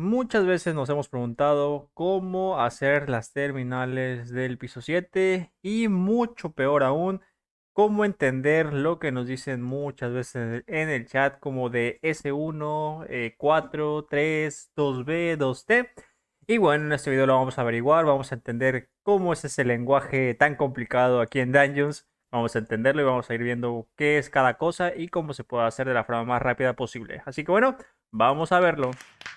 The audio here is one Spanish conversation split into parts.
Muchas veces nos hemos preguntado cómo hacer las terminales del piso 7 y mucho peor aún, cómo entender lo que nos dicen muchas veces en el chat como de S1, 4, 3, 2B, 2T. Y bueno, en este video lo vamos a averiguar, vamos a entender cómo es ese lenguaje tan complicado aquí en Dungeons Vamos a entenderlo y vamos a ir viendo qué es cada cosa y cómo se puede hacer de la forma más rápida posible. Así que bueno, vamos a verlo.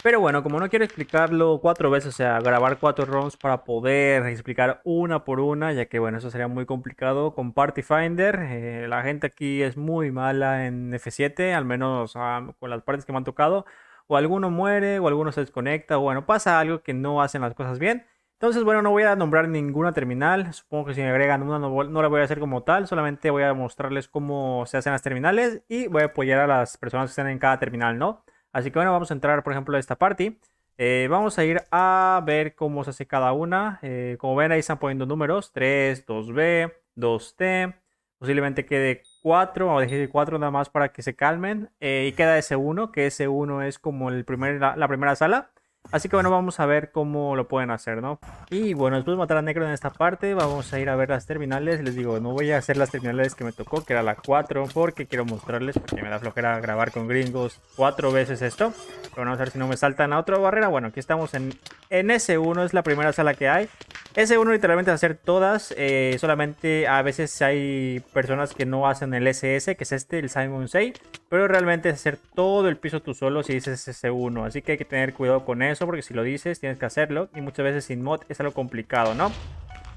Pero bueno, como no quiero explicarlo cuatro veces, o sea, grabar cuatro ROMs para poder explicar una por una, ya que bueno, eso sería muy complicado con Party Finder. Eh, la gente aquí es muy mala en F7, al menos ah, con las partes que me han tocado. O alguno muere, o alguno se desconecta, o bueno, pasa algo que no hacen las cosas bien. Entonces, bueno, no voy a nombrar ninguna terminal. Supongo que si me agregan una no, la voy a hacer como tal. Solamente voy a mostrarles cómo se hacen las terminales y voy a apoyar a las personas que estén en cada terminal, ¿no? Así que bueno, vamos a entrar, por ejemplo, a esta party. Eh, vamos a ir a ver cómo se hace cada una. Eh, como ven, ahí están poniendo números. 3, 2B, 2T. Posiblemente quede 4, o dejar 4 nada más para que se calmen. Eh, y queda ese 1 que ese 1 es como el primer, la primera sala. Así que bueno, vamos a ver cómo lo pueden hacer, ¿no? Y bueno, después matar a Necro en esta parte, vamos a ir a ver las terminales. Les digo, no voy a hacer las terminales que me tocó, que era la 4, porque quiero mostrarles, porque me da flojera grabar con gringos cuatro veces esto. Pero vamos a ver si no me saltan a otra barrera. Bueno, aquí estamos en, en S1, es la primera sala que hay. S1 literalmente es hacer todas, eh, solamente a veces hay personas que no hacen el SS, que es este, el Simon 6, pero realmente es hacer todo el piso tú solo si dices S1, así que hay que tener cuidado con eso, porque si lo dices tienes que hacerlo, y muchas veces sin mod es algo complicado, ¿no?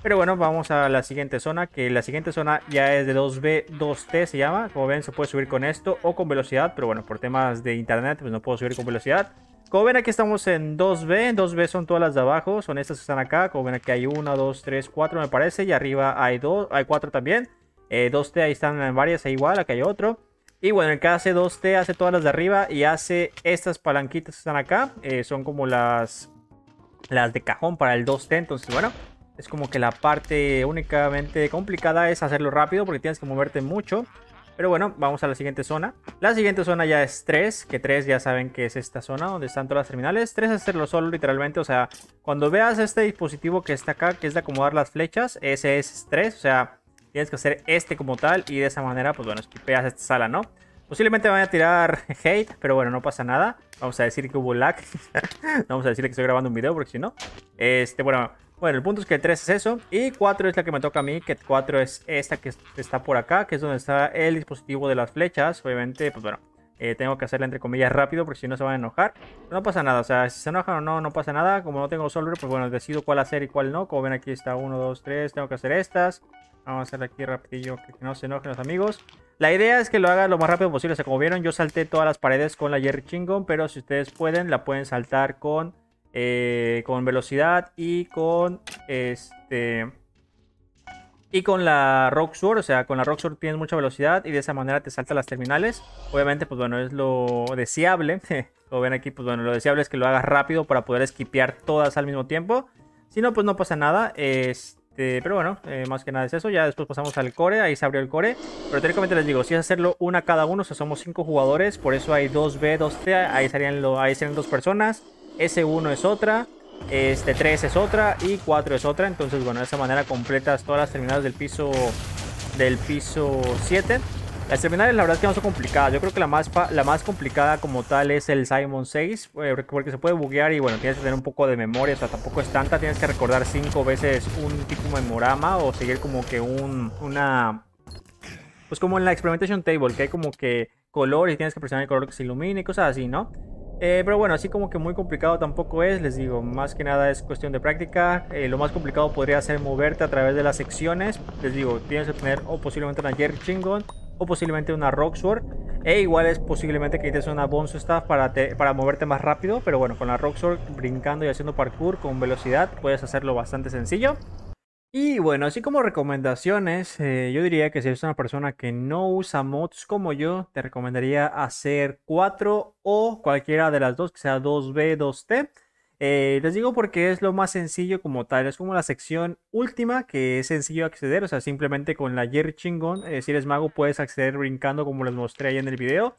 Pero bueno, vamos a la siguiente zona, que la siguiente zona ya es de 2B, 2T se llama, como ven se puede subir con esto o con velocidad, pero bueno, por temas de internet pues no puedo subir con velocidad. Como ven, aquí estamos en 2B. 2B son todas las de abajo. Son estas que están acá. Como ven, aquí hay 1, 2, 3, 4, me parece. Y arriba hay dos, hay 4 también. 2T eh, ahí están en varias, ahí igual. Acá hay otro. Y bueno, el que hace 2T hace todas las de arriba y hace estas palanquitas que están acá. Eh, son como las, las de cajón para el 2T. Entonces, bueno, es como que la parte únicamente complicada es hacerlo rápido porque tienes que moverte mucho. Pero bueno, vamos a la siguiente zona. La siguiente zona ya es 3, que 3 ya saben que es esta zona donde están todas las terminales. 3 es hacerlo solo literalmente, o sea, cuando veas este dispositivo que está acá, que es de acomodar las flechas, ese es 3, o sea, tienes que hacer este como tal y de esa manera, pues bueno, esquipeas esta sala, ¿no? Posiblemente van a tirar hate, pero bueno, no pasa nada. Vamos a decir que hubo lag. vamos a decirle que estoy grabando un video porque si no... Este, bueno, bueno, el punto es que 3 es eso y 4 es la que me toca a mí, que 4 es esta que está por acá, que es donde está el dispositivo de las flechas. Obviamente, pues bueno, eh, tengo que hacerla entre comillas rápido porque si no se van a enojar. no pasa nada, o sea, si se enojan o no, no pasa nada. Como no tengo solver, pues bueno, decido cuál hacer y cuál no. Como ven aquí está 1, 2, 3, tengo que hacer estas. Vamos a hacerla aquí rapidillo que no se enojen los amigos. La idea es que lo haga lo más rápido posible. O sea, como vieron, yo salté todas las paredes con la Jerry Chingon, pero si ustedes pueden, la pueden saltar con eh, con velocidad y con este... Y con la Rock Sword, o sea, con la Rock Sword tienes mucha velocidad y de esa manera te salta las terminales. Obviamente, pues bueno, es lo deseable. Como ven aquí, pues bueno, lo deseable es que lo hagas rápido para poder esquipear todas al mismo tiempo. Si no, pues no pasa nada. Este, pero bueno, eh, más que nada es eso. Ya después pasamos al core, ahí se abrió el core. Pero teóricamente les digo, si es hacerlo una cada uno, o sea, somos cinco jugadores. Por eso hay 2B, 2C, ahí serían, lo, ahí serían dos personas. S1 es otra, este 3 es otra y 4 es otra. Entonces, bueno, de esa manera completas todas las terminales del piso del piso 7. Las terminales la verdad que no son complicadas. Yo creo que la más, la más complicada como tal es el Simon 6. Eh, porque se puede buguear y bueno, tienes que tener un poco de memoria. O sea, tampoco es tanta. Tienes que recordar 5 veces un tipo memorama o seguir como que un, una... Pues como en la Experimentation Table, que hay como que color y tienes que presionar el color que se ilumine y cosas así, ¿no? Eh, pero bueno, así como que muy complicado tampoco es, les digo, más que nada es cuestión de práctica. Eh, lo más complicado podría ser moverte a través de las secciones. Les digo, tienes que tener o posiblemente una Jerry Chingon o posiblemente una Rock Sword. E igual es posiblemente que necesites una Bonzo Staff para, para moverte más rápido. Pero bueno, con la Rock Sword brincando y haciendo parkour con velocidad puedes hacerlo bastante sencillo. Y bueno, así como recomendaciones, eh, yo diría que si eres una persona que no usa mods como yo, te recomendaría hacer 4 o cualquiera de las dos, que sea 2B, 2T. Eh, les digo porque es lo más sencillo como tal, es como la sección última que es sencillo acceder, o sea, simplemente con la Jerry Chingón, eh, si eres mago puedes acceder brincando como les mostré ahí en el video.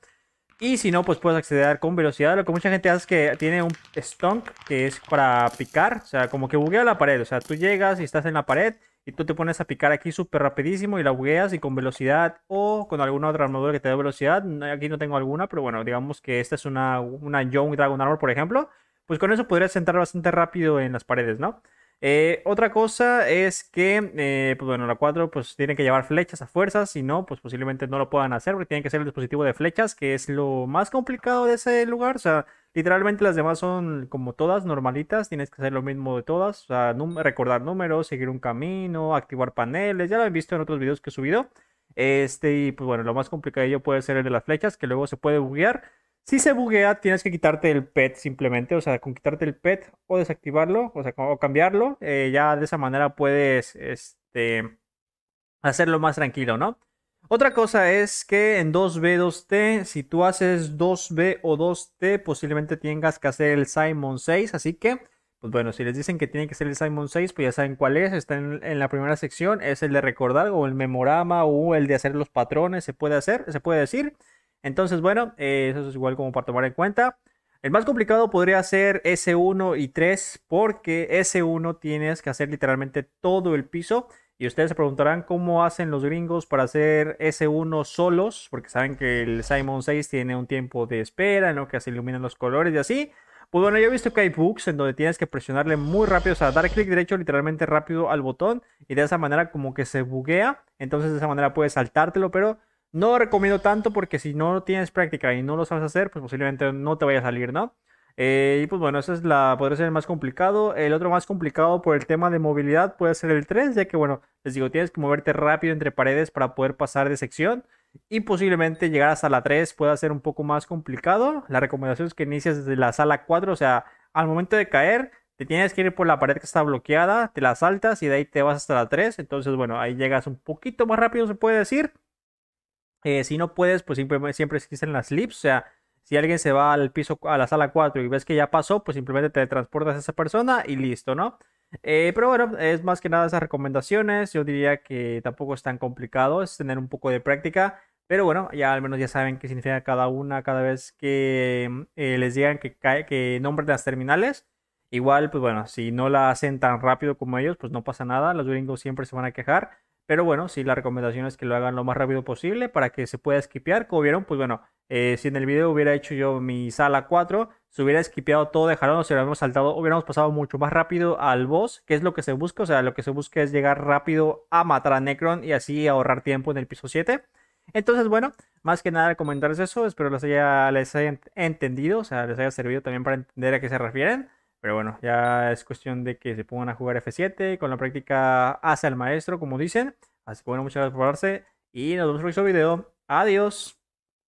Y si no, pues puedes acceder con velocidad. Lo que mucha gente hace es que tiene un stunk que es para picar. O sea, como que buguea la pared. O sea, tú llegas y estás en la pared y tú te pones a picar aquí súper rapidísimo y la bugueas y con velocidad o con alguna otra armadura que te dé velocidad. Aquí no tengo alguna, pero bueno, digamos que esta es una, una Young Dragon Armor, por ejemplo. Pues con eso podrías entrar bastante rápido en las paredes, ¿no? Eh, otra cosa es que, eh, pues bueno, la 4 pues tienen que llevar flechas a fuerzas, si no, pues posiblemente no lo puedan hacer porque tienen que ser el dispositivo de flechas, que es lo más complicado de ese lugar, o sea, literalmente las demás son como todas normalitas, tienes que hacer lo mismo de todas, o sea, recordar números, seguir un camino, activar paneles, ya lo han visto en otros videos que he subido, este, y pues bueno, lo más complicado de ello puede ser el de las flechas, que luego se puede buguear, si se buguea, tienes que quitarte el pet simplemente, o sea, con quitarte el pet o desactivarlo, o sea, o cambiarlo, eh, ya de esa manera puedes este, hacerlo más tranquilo, ¿no? Otra cosa es que en 2B2T, si tú haces 2B o 2T, posiblemente tengas que hacer el Simon 6. Así que, pues bueno, si les dicen que tiene que ser el Simon 6, pues ya saben cuál es. Está en, en, la primera sección. Es el de recordar o el memorama o el de hacer los patrones. Se puede hacer, se puede decir. Entonces, bueno, eh, eso es igual como para tomar en cuenta. El más complicado podría ser S1 y 3 porque S1 tienes que hacer literalmente todo el piso. Y ustedes se preguntarán cómo hacen los gringos para hacer S1 solos, porque saben que el Simon 6 tiene un tiempo de espera en lo que se iluminan los colores y así. Pues bueno, yo he visto que hay bugs en donde tienes que presionarle muy rápido, o sea, dar clic derecho literalmente rápido al botón y de esa manera como que se buguea, entonces de esa manera puedes saltártelo, pero no recomiendo tanto porque si no tienes práctica y no lo sabes hacer, pues posiblemente no te vaya a salir, ¿no? Eh, y pues bueno, ese es la, podría ser el más complicado. El otro más complicado por el tema de movilidad puede ser el 3, ya que bueno, les digo, tienes que moverte rápido entre paredes para poder pasar de sección. Y posiblemente llegar hasta la 3 pueda ser un poco más complicado. La recomendación es que inicies desde la sala 4, o sea, al momento de caer, te tienes que ir por la pared que está bloqueada, te la saltas y de ahí te vas hasta la 3. Entonces, bueno, ahí llegas un poquito más rápido, se puede decir. Eh, si no puedes, pues siempre, siempre existen las slips, o sea, si alguien se va al piso, a la sala 4 y ves que ya pasó, pues simplemente te transportas a esa persona y listo, ¿no? Eh, pero bueno, es más que nada esas recomendaciones. Yo diría que tampoco es tan complicado, es tener un poco de práctica. Pero bueno, ya al menos ya saben qué significa cada una cada vez que mm, eh, les digan que, que nombren las terminales. Igual, pues bueno, si no la hacen tan rápido como ellos, pues no pasa nada. Los gringos siempre se van a quejar. Pero bueno, sí, la recomendación es que lo hagan lo más rápido posible para que se pueda skipear. Como vieron, pues bueno, eh, si en el video hubiera hecho yo mi sala 4, se hubiera skipeado todo de jalón, se hubiéramos saltado, hubiéramos pasado mucho más rápido al boss, que es lo que se busca. O sea, lo que se busca es llegar rápido a matar a Necron y así ahorrar tiempo en el piso 7. Entonces, bueno, más que nada comentarles eso. Espero haya, les haya entendido, o sea, les haya servido también para entender a qué se refieren. Pero bueno, ya es cuestión de que se pongan a jugar F7. Con la práctica hacia el maestro, como dicen. Así que bueno, muchas gracias por darse. Y nos vemos en el próximo video. Adiós.